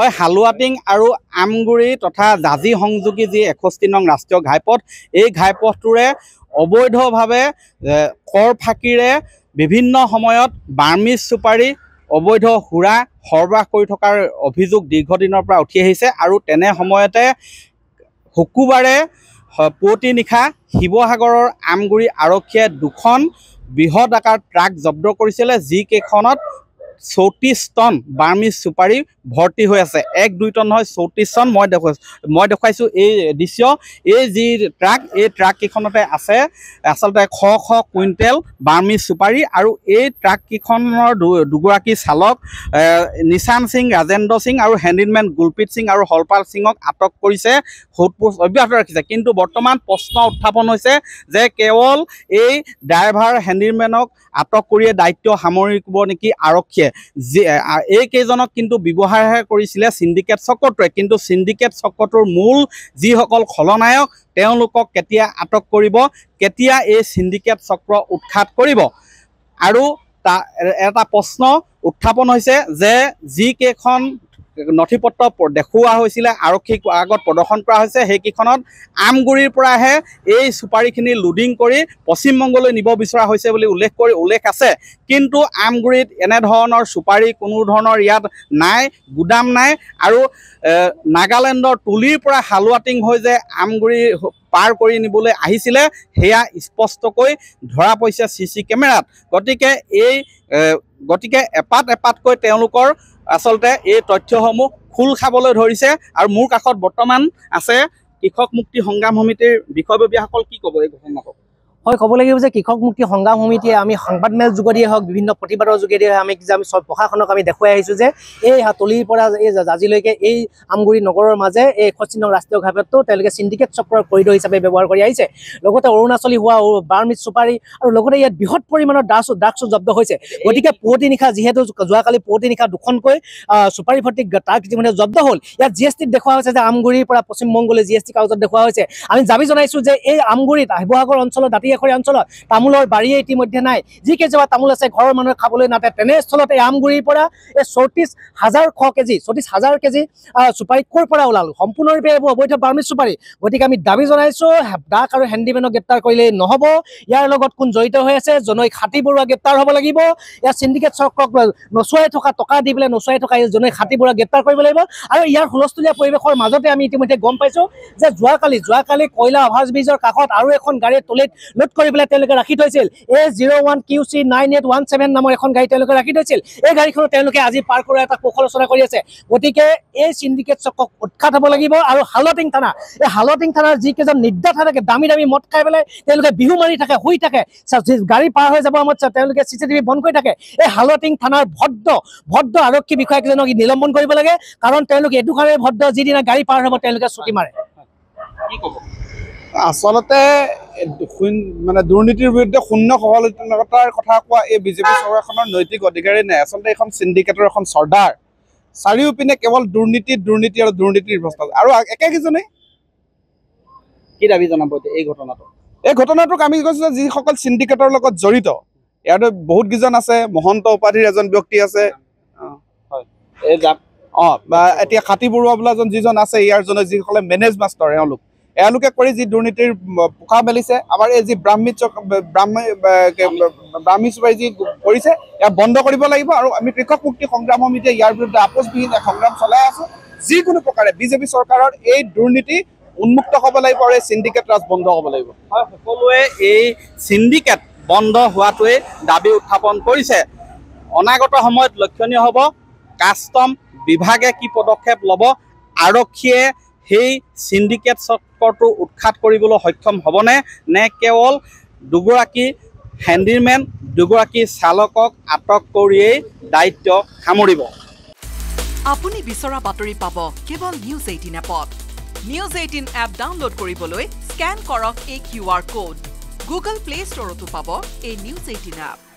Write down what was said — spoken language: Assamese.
হয় হালুৱাটিং আৰু আমগুৰি তথা জাজি সংযোগী যি এষষ্ঠি নং ৰাষ্ট্ৰীয় ঘাইপথ এই ঘাইপথটোৰে অবৈধভাৱে কৰ ফাঁকিৰে বিভিন্ন সময়ত বাৰ্মিজ চুপাৰী অবৈধ সুৰা সৰবৰাহ কৰি থকাৰ অভিযোগ দীৰ্ঘদিনৰ পৰা উঠি আহিছে আৰু তেনে সময়তে শুকুবাৰে পুৱতি নিশা শিৱসাগৰৰ আমগুৰি আৰক্ষীয়ে দুখন বৃহৎ আকাৰ ট্ৰাক জব্দ কৰিছিলে যিকেইখনত চৌত্ৰিছ টন বাৰ্মি চুপাৰী ভৰ্তি হৈ আছে এক দুই টন নহয় চৌত্ৰিছ টন মই দেখুৱাইছোঁ মই দেখুৱাইছোঁ এই দৃশ্য এই যি ট্ৰাক এই ট্ৰাককেইখনতে আছে আচলতে শ শ কুইণ্টেল বাৰ্মি চুপাৰী আৰু এই ট্ৰাককেইখনৰ দুগৰাকী চালক নিশান সিং ৰাজেন্দ্ৰ সিং আৰু হেণ্ডিলমেন গুলপ্ৰীত সিং আৰু হলপাল সিঙক আটক কৰিছে সোধপোছ অব্যাহত ৰাখিছে কিন্তু বৰ্তমান প্ৰশ্ন উত্থাপন হৈছে যে কেৱল এই ড্ৰাইভাৰ হেণ্ডিলমেনক আটক কৰিয়ে দায়িত্ব সামৰিব নেকি আৰক্ষীয়ে এইকেইজনক কিন্তু ব্যৱহাৰহে কৰিছিলে চিণ্ডিকেট চক্ৰটোৱে কিন্তু চিণ্ডিকেট চক্ৰটোৰ মূল যিসকল খলনায়ক তেওঁলোকক কেতিয়া আটক কৰিব কেতিয়া এই চিণ্ডিকেট চক্ৰ উৎখাত কৰিব আৰু এটা প্ৰশ্ন উত্থাপন হৈছে যে যিকেইখন নথি পত্ৰ দেখুওৱা হৈছিলে আৰক্ষীক আগত প্ৰদৰ্শন কৰা হৈছে সেইকেইখনত আমগুৰিৰ পৰাহে এই চুপাৰিখিনি লুডিং কৰি পশ্চিমবংগলৈ নিব বিচৰা হৈছে বুলি উল্লেখ কৰি উল্লেখ আছে কিন্তু আমগুৰিত এনেধৰণৰ চুপাৰি কোনো ধৰণৰ ইয়াত নাই গুদাম নাই আৰু নাগালেণ্ডৰ তুলিৰ পৰা হালুৱাটিং হৈ যে আমগুৰি পাৰ কৰি নিবলৈ আহিছিলে সেয়া স্পষ্টকৈ ধৰা পৰিছে চি চি কেমেৰাত গতিকে এই গতিকে এপাত এপাতকৈ তেওঁলোকৰ আচলতে এই তথ্যসমূহ খোল খাবলৈ ধৰিছে আৰু মোৰ কাষত বৰ্তমান আছে কৃষক মুক্তি সংগ্ৰাম সমিতিৰ বিষয়ববীয়াসকল কি ক'ব এই ঘটনাটো হয় ক'ব লাগিব যে কৃষক মুক্তি সংগ্ৰাম সমিতিয়ে আমি সংবাদমেল যোগেদিয়ে হওক বিভিন্ন প্ৰতিবাদৰ যোগেদিয়ে হওক আমি আমি প্ৰশাসনক আমি দেখুৱাই আহিছোঁ যে এই তলিৰ পৰা এই আজিলৈকে এই আমগুৰি নগৰৰ মাজে এই এখন ৰাষ্ট্ৰীয় ঘাইপথটো তেওঁলোকে চিণ্ডিকেট চক্ৰৰ কৰিডৰ হিচাপে ব্যৱহাৰ কৰি আহিছে লগতে অৰুণাচলী হোৱা বাৰ্মিজ চুপাৰী আৰু লগতে ইয়াত বৃহৎ পৰিমাণৰ ড্ৰাগছ ড্ৰাগছো জব্দ হৈছে গতিকে পুৱতি নিশা যিহেতু যোৱাকালি পুৱতি নিশা দুখনকৈ চুপাৰী ভৰ্তি তাৰ কিছুমানে জব্দ হ'ল ইয়াত জি এছ টিত দেখুওৱা হৈছে যে আমগুৰিৰ পৰা পশ্চিমবংগলৈ জি এছ টি কাগজত দেখুওৱা হৈছে আমি দাবী জনাইছোঁ যে এই আমগুৰিত শিৱসাগৰ অঞ্চলৰ দাঁতি বাৰীয়াখৰীয়া অঞ্চলত তামোলৰ বাৰীয়ে ইতিমধ্যে নাই যি কেইজোপা তামোল আছে ঘৰৰ মানুহে খাবলৈ নাপায় তেনেস্থলত এই আমগুৰিৰ পৰা এই চৌত্ৰিছ হাজাৰ শ কেজি চৌত্ৰিছ হাজাৰ কেজি চুপাৰি ক'ৰ পৰা ওলালোঁ সম্পূৰ্ণৰূপে এইবোৰ অবৈধ বাৰ্মিজ চুপাৰি গতিকে আমি দাবী জনাইছোঁ ডাক আৰু হেণ্ডিমেনক গ্ৰেপ্তাৰ কৰিলেই নহ'ব ইয়াৰ লগত কোন জড়িত হৈ আছে জনৈ খাতি বৰুৱা গ্ৰেপ্তাৰ হ'ব লাগিব ইয়াৰ চিণ্ডিকেট চক্ৰক নচুৱাই থকা টকা দি পেলাই নচুৱাই থকা এই জনৈ খাতি বৰুৱা গ্ৰেপ্তাৰ কৰিব লাগিব আৰু ইয়াৰ হুলস্থুলীয়া পৰিৱেশৰ মাজতে আমি ইতিমধ্যে গম পাইছো যে যোৱাকালি যোৱাকালি কয়লা অভাৰ ব্ৰিজৰ কাষত আৰু এখন গাড়ীয়ে তলিত লোড কৰি পেলাই তেওঁলোকে ৰাখি থৈছিল A zero' one Q C nine eight নামৰ এখন গাড়ী তেওঁলোকে ৰাখি থৈছিল এই গাড়ীখনত তেওঁলোকে আজি পাৰ কৰাৰ এটা কৌশল আলোচনা কৰি আছে গতিকে এই চিণ্ডিকেট চকক উৎখাত হ'ব লাগিব আৰু হালটিং থানা এই হালটিং থানাৰ যিকেইজন নিৰ্দেশা থাকে দামী দামী মদ খাই পেলাই তেওঁলোকে বিহু মাৰি থাকে শুই থাকে গাড়ী পাৰ হৈ যাব সময়ত তেওঁলোকে চি চি টিভি বন্ধ কৰি থাকে এই হালটিং থানাৰ ভদ্ৰ ভদ্ৰ আৰক্ষী বিষয়া কেইজনক নিলম্বন কৰিব লাগে কাৰণ তেওঁলোকে এইটো কাৰণে ভদ্ৰ যিদিনা গাড়ী পাৰ হ'ব তেওঁলোকে চুটি মাৰে কি ক'ব আচলতে মানে দুৰ্নীতিৰ বিৰুদ্ধে শূন্য সহযোগতাৰ কথা কোৱা এই বিজেপি চৰকাৰখনৰ নৈতিক অধিকাৰী নাই আচলতে এইখন চিণ্ডিকেটৰ এখন চৰ্দাৰ চাৰিওপিনে কেৱল দুৰ্নীতি দুৰ্নীতি আৰু দুৰ্নীতিৰ ভ্ৰষ্টাচাৰ আৰু একেকেইজনেই কি দাবী জনাব এতিয়া এই ঘটনাটো এই ঘটনাটোক আমি কৈছোঁ যিসকল চিণ্ডিকেটৰ লগত জড়িত বহুত বহুতকেইজন আছে মহন্ত উপাধিৰ এজন ব্যক্তি আছে অঁ এতিয়া খাতি বৰুৱা বোলা এজন যিজন আছে ইয়াৰ ইয়াৰজনে যিসকলে মেনেজ মাষ্টৰ এওঁলোক এওঁলোকে কৰি যি দুৰ্নীতিৰ পোখা মেলিছে আমাৰ এই যি ব্ৰাহ্মী চক ব্ৰাহ্মী চুবাই যি কৰিছে ইয়াক বন্ধ কৰিব লাগিব আৰু আমি কৃষক মুক্তি সংগ্ৰাম সমিতিয়ে ইয়াৰ বিৰুদ্ধে আপোচবিহীন সংগ্ৰাম চলাই আছো যিকোনো প্ৰকাৰে বিজেপি চৰকাৰৰ এই দুৰ্নীতি উন্মুক্ত হ'ব লাগিব আৰু এই চিণ্ডিকেট ৰাজ বন্ধ হ'ব লাগিব হয় সকলোৱে এই চিণ্ডিকেট বন্ধ হোৱাটোৱে দাবী উত্থাপন কৰিছে অনাগত সময়ত লক্ষণীয় হ'ব কাষ্টম বিভাগে কি পদক্ষেপ ল'ব আৰক্ষীয়ে সেই চিণ্ডিকেট চক্ৰটো উৎখাত কৰিবলৈ সক্ষম হ'বনে নে কেৱল দুগৰাকী হেণ্ডিমেন দুগৰাকী চালকক আটক কৰিয়েই দায়িত্ব সামৰিব আপুনি বিচৰা বাতৰি পাব কেৱল নিউজ এইটিন এপত নিউজ এইটিন এপ ডাউনলোড কৰিবলৈ স্কেন কৰক এই Q R code Google Play ষ্টৰতো পাব এই নিউজ এইটিন এপ